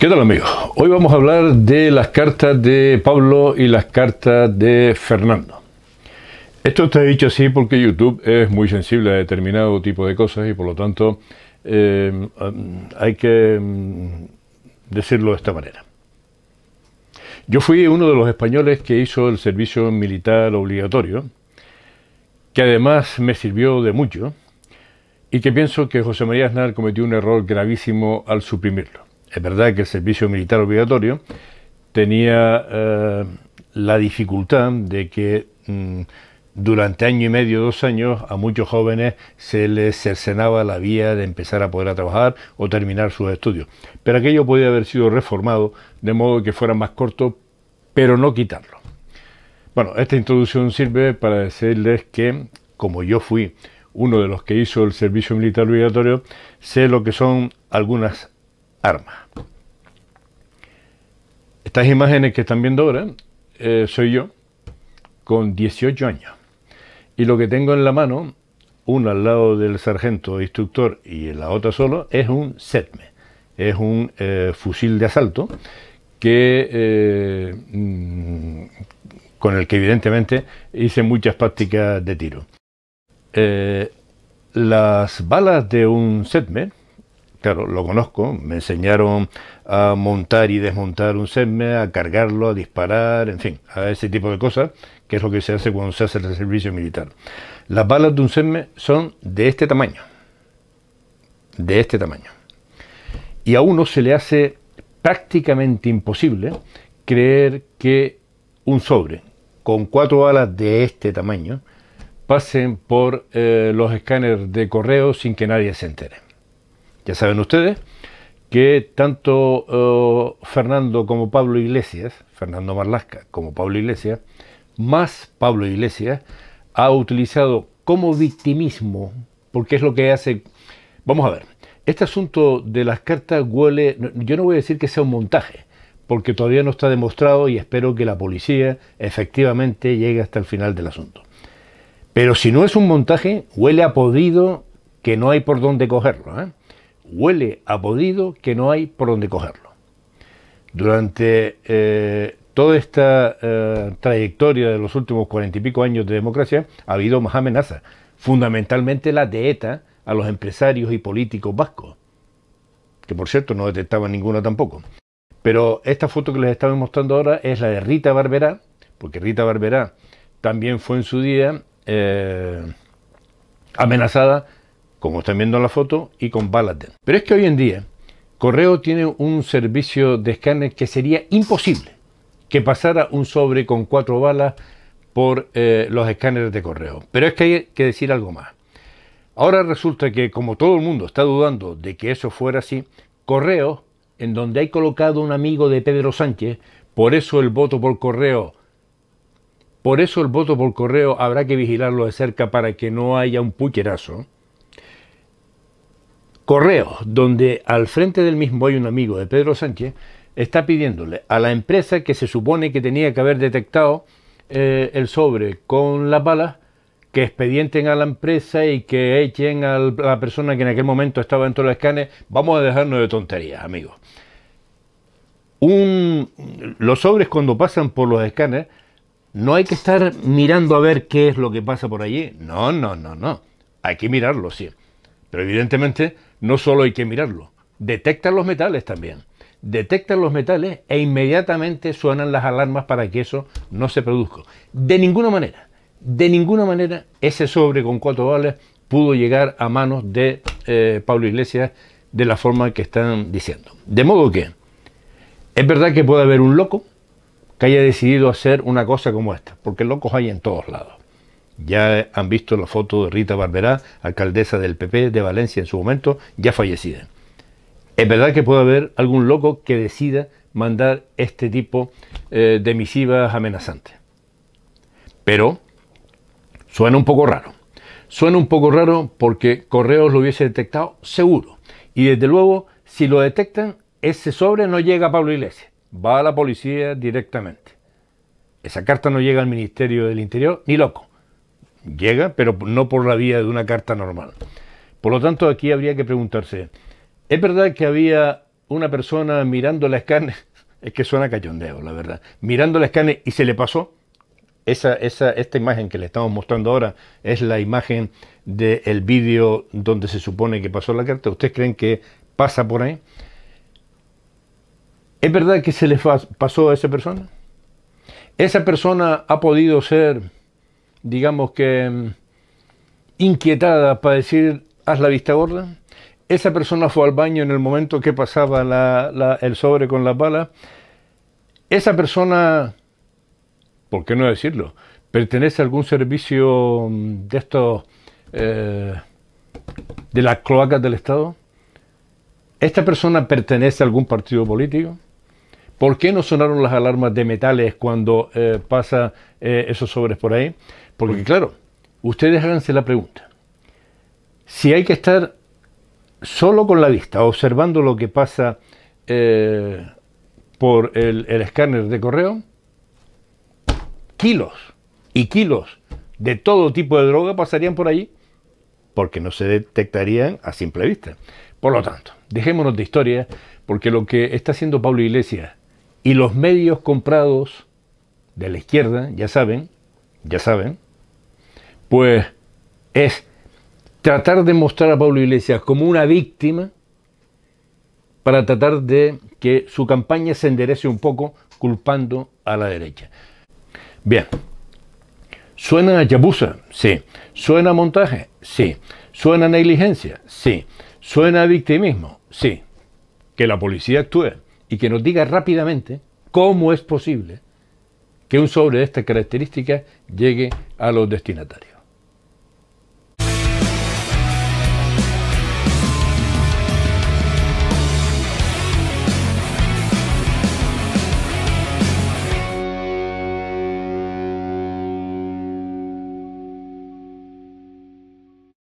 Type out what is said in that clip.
¿Qué tal amigos? Hoy vamos a hablar de las cartas de Pablo y las cartas de Fernando. Esto está dicho así porque YouTube es muy sensible a determinado tipo de cosas y por lo tanto eh, hay que mm, decirlo de esta manera. Yo fui uno de los españoles que hizo el servicio militar obligatorio, que además me sirvió de mucho, y que pienso que José María Aznar cometió un error gravísimo al suprimirlo es verdad que el servicio militar obligatorio tenía eh, la dificultad de que mm, durante año y medio, dos años, a muchos jóvenes se les cercenaba la vía de empezar a poder trabajar o terminar sus estudios. Pero aquello podía haber sido reformado de modo que fuera más corto, pero no quitarlo. Bueno, esta introducción sirve para decirles que, como yo fui uno de los que hizo el servicio militar obligatorio, sé lo que son algunas arma. Estas imágenes que están viendo ahora eh, soy yo con 18 años. Y lo que tengo en la mano, una al lado del sargento instructor y la otra solo, es un SETME. Es un eh, fusil de asalto que eh, mm, con el que evidentemente hice muchas prácticas de tiro. las balas de un setme Claro, lo conozco, me enseñaron a montar y desmontar un SEME, a cargarlo, a disparar, en fin, a ese tipo de cosas, que es lo que se hace cuando se hace el servicio militar. Las balas de un SEME son de este tamaño, de este tamaño. Y a uno se le hace prácticamente imposible creer que un sobre con cuatro balas de este tamaño pasen por eh, los escáneres de correo sin que nadie se entere. Ya saben ustedes que tanto eh, Fernando como Pablo Iglesias, Fernando Marlasca como Pablo Iglesias, más Pablo Iglesias, ha utilizado como victimismo, porque es lo que hace... Vamos a ver, este asunto de las cartas huele, yo no voy a decir que sea un montaje, porque todavía no está demostrado y espero que la policía efectivamente llegue hasta el final del asunto. Pero si no es un montaje, huele a podido que no hay por dónde cogerlo. ¿eh? huele a podido que no hay por dónde cogerlo. Durante eh, toda esta eh, trayectoria de los últimos cuarenta y pico años de democracia ha habido más amenazas, fundamentalmente la de ETA a los empresarios y políticos vascos, que por cierto no detectaban ninguna tampoco. Pero esta foto que les estamos mostrando ahora es la de Rita Barberá, porque Rita Barberá también fue en su día eh, amenazada como están viendo en la foto, y con dentro. Pero es que hoy en día, Correo tiene un servicio de escáner que sería imposible que pasara un sobre con cuatro balas por eh, los escáneres de correo. Pero es que hay que decir algo más. Ahora resulta que como todo el mundo está dudando de que eso fuera así, correo, en donde hay colocado un amigo de Pedro Sánchez, por eso el voto por correo, por eso el voto por correo habrá que vigilarlo de cerca para que no haya un pucherazo correo donde al frente del mismo hay un amigo de Pedro Sánchez, está pidiéndole a la empresa que se supone que tenía que haber detectado eh, el sobre con las balas, que expedienten a la empresa y que echen a la persona que en aquel momento estaba dentro del escáner. Vamos a dejarnos de tonterías, amigos. los sobres cuando pasan por los escáneres, no hay que estar mirando a ver qué es lo que pasa por allí. No, no, no, no. Hay que mirarlo, sí. Pero evidentemente no solo hay que mirarlo, detectan los metales también. Detectan los metales e inmediatamente suenan las alarmas para que eso no se produzca. De ninguna manera, de ninguna manera ese sobre con cuatro dólares pudo llegar a manos de eh, Pablo Iglesias de la forma que están diciendo. De modo que es verdad que puede haber un loco que haya decidido hacer una cosa como esta, porque locos hay en todos lados. Ya han visto la foto de Rita Barberá, alcaldesa del PP de Valencia en su momento, ya fallecida. Es verdad que puede haber algún loco que decida mandar este tipo eh, de misivas amenazantes. Pero suena un poco raro. Suena un poco raro porque Correos lo hubiese detectado seguro. Y desde luego, si lo detectan, ese sobre no llega a Pablo Iglesias, va a la policía directamente. Esa carta no llega al Ministerio del Interior ni loco llega, pero no por la vía de una carta normal. Por lo tanto, aquí habría que preguntarse, ¿es verdad que había una persona mirando la escane, Es que suena cayondeo, la verdad. Mirando la escane y se le pasó. Esa, esa, esta imagen que le estamos mostrando ahora es la imagen del vídeo donde se supone que pasó la carta. ¿Ustedes creen que pasa por ahí? ¿Es verdad que se le pasó a esa persona? ¿Esa persona ha podido ser digamos que mm, inquietada para decir, haz la vista gorda. Esa persona fue al baño en el momento que pasaba la, el sobre con la bala. Esa persona, ¿por qué no decirlo? Pertenece a algún servicio mm, de estos, eh, de las cloacas del Estado. ¿Esta persona pertenece a algún partido político? ¿Por qué no sonaron las alarmas de metales cuando eh, pasa eh, esos sobres por ahí? Porque claro, ustedes háganse la pregunta. Si hay que estar solo con la vista, observando lo que pasa eh, por el, escáner de correo, kilos y kilos de todo tipo de droga pasarían por allí porque no se detectarían a simple vista. Por lo tanto, dejémonos de historia, porque lo que está haciendo Pablo Iglesias y los medios comprados de la izquierda, ya saben, ya saben, pues es tratar de mostrar a Pablo Iglesias como una víctima para tratar de que su campaña se enderece un poco culpando a la derecha. Bien, ¿suena chapuza? Sí. ¿Suena montaje? Sí. ¿Suena negligencia? Sí. ¿Suena victimismo? Sí. Que la policía actúe y que nos diga rápidamente cómo es posible que un sobre de estas características llegue a los destinatarios.